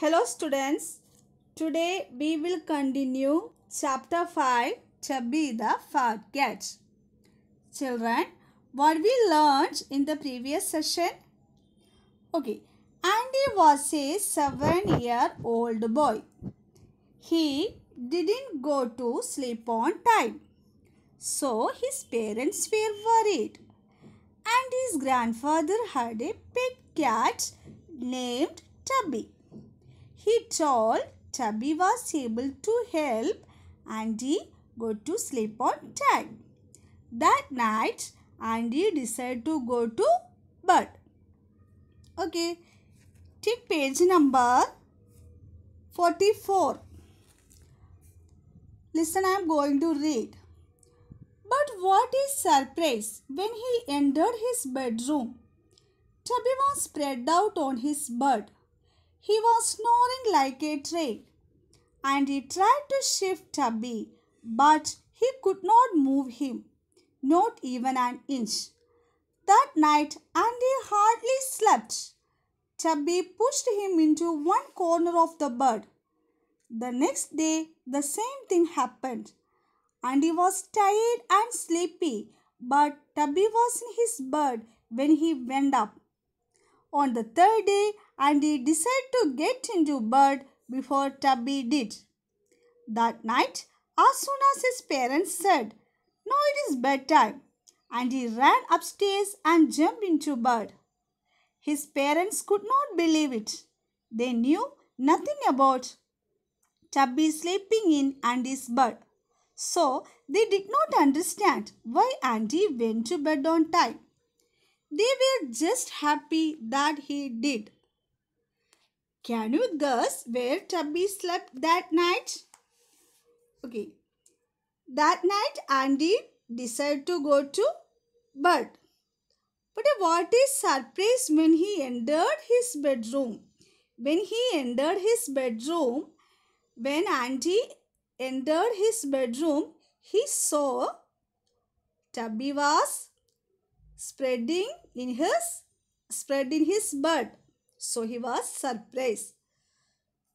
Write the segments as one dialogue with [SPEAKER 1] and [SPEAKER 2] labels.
[SPEAKER 1] Hello students, today we will continue chapter 5 Chubby the Fat Cat. Children, what we learned in the previous session? Okay, Andy was a 7 year old boy. He didn't go to sleep on time. So his parents were worried. And his grandfather had a pet cat named Chubby. He told Tubby was able to help Andy go to sleep on time. That night, Andy decided to go to bed. Okay, take page number 44. Listen, I am going to read. But what is surprise when he entered his bedroom? Tubby was spread out on his bed he was snoring like a train, and he tried to shift Tubby, but he could not move him, not even an inch. That night, Andy hardly slept. Tubby pushed him into one corner of the bed. The next day, the same thing happened. Andy was tired and sleepy, but Tubby was in his bed when he went up on the third day and he decided to get into bed before Tubby did. That night, as soon as his parents said, Now it is bedtime, and he ran upstairs and jumped into bed. His parents could not believe it. They knew nothing about Tubby sleeping in Andy's bed. So they did not understand why Andy went to bed on time. They were just happy that he did. Can you guess where Tubby slept that night? Okay. That night, Andy decided to go to bed. But what is surprise when he entered his bedroom? When he entered his bedroom, when Andy entered his bedroom, he saw Tubby was spreading in his spread in his bud. So he was surprised.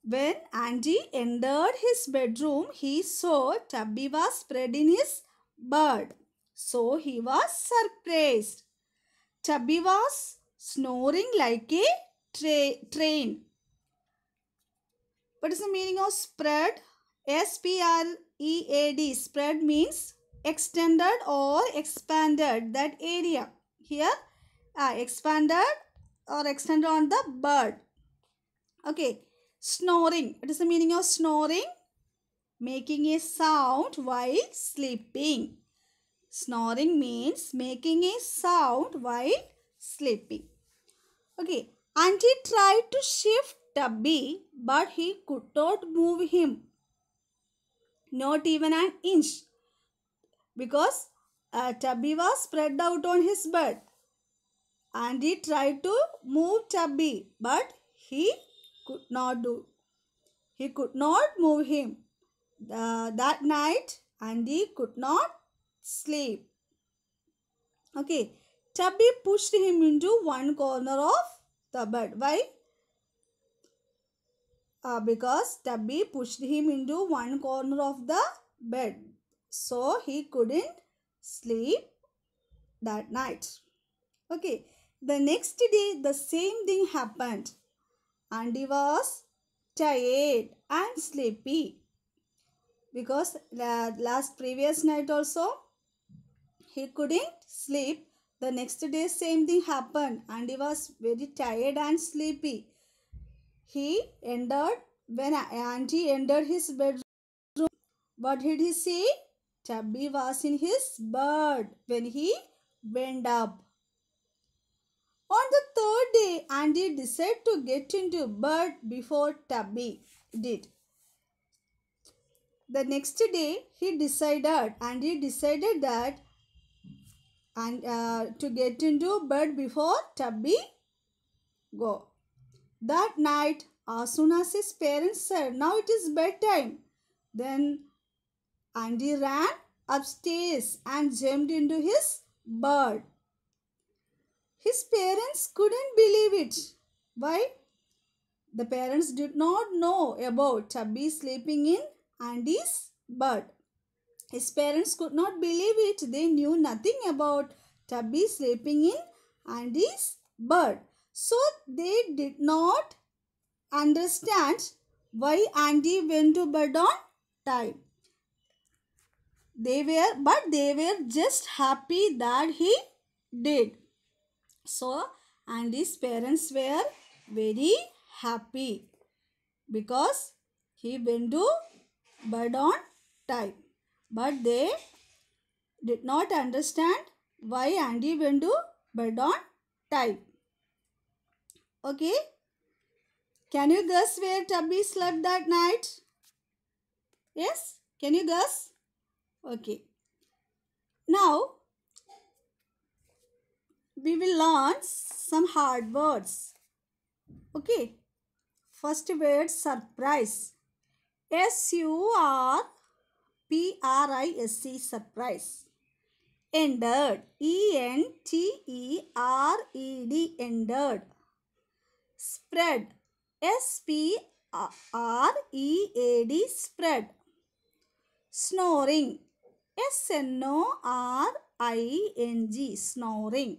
[SPEAKER 1] When Andy entered his bedroom, he saw Tubby was spread in his bed. So he was surprised. Tubby was snoring like a tra train. What is the meaning of spread? S-P-R-E-A-D. Spread means extended or expanded that area. Here uh, expanded or extended on the bird. Okay. Snoring. It is the meaning of snoring. Making a sound while sleeping. Snoring means making a sound while sleeping. Okay. he tried to shift Tubby, but he could not move him. Not even an inch because a uh, Tubby was spread out on his bed and he tried to move Tubby but he could not do. He could not move him uh, that night and he could not sleep. Okay, Tubby pushed him into one corner of the bed. Why? Uh, because Tubby pushed him into one corner of the bed so he couldn't sleep that night. Okay. The next day, the same thing happened. And he was tired and sleepy. Because last previous night also, he couldn't sleep. The next day, same thing happened. And he was very tired and sleepy. He entered, when and he entered his bedroom, what did he see? Tabby was in his bed when he went up. On the third day, Andy decided to get into bed before Tubby did. The next day, he decided, Andy decided that and uh, to get into bed before Tubby go. That night, as soon as his parents said, now it is bedtime, then Andy ran upstairs and jumped into his bed. His parents couldn't believe it. Why? The parents did not know about Chubby sleeping in Andy's bed. His parents could not believe it. They knew nothing about Tubby sleeping in Andy's bed. So they did not understand why Andy went to bed on time they were but they were just happy that he did so and his parents were very happy because he went to bed on time but they did not understand why andy went to bed on time okay can you guess where tubby slept that night yes can you guess Okay. Now, we will learn some hard words. Okay. First word surprise. S-U-R-P-R-I-S-E surprise. Entered. E-N-T-E-R-E-D entered. Spread. S-P-R-E-A-D spread. Snoring. S N O R I N G snoring.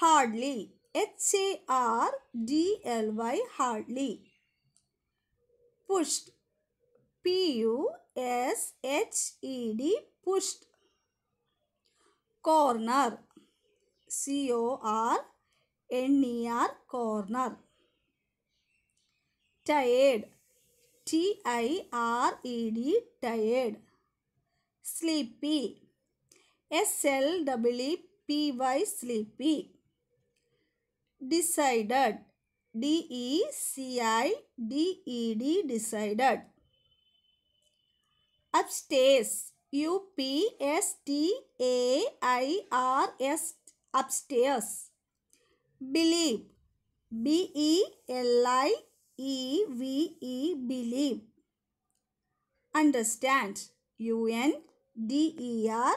[SPEAKER 1] Hardly H A R D L Y hardly. Pushed P U S H E D pushed. Corner C O R N E R corner. Tired T I R E D tired sleepy s l w e p y sleepy decided d e c i d e d decided upstairs u p s t a i r s upstairs believe b e l i e v e believe understand u n D E R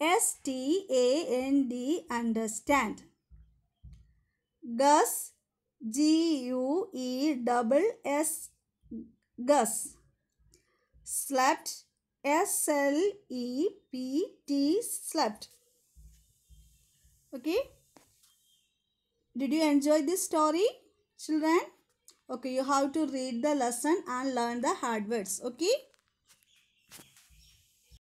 [SPEAKER 1] S T A N D understand. Gus G U E double S Gus slept S L E P T slept. Okay. Did you enjoy this story, children? Okay, you have to read the lesson and learn the hard words. Okay.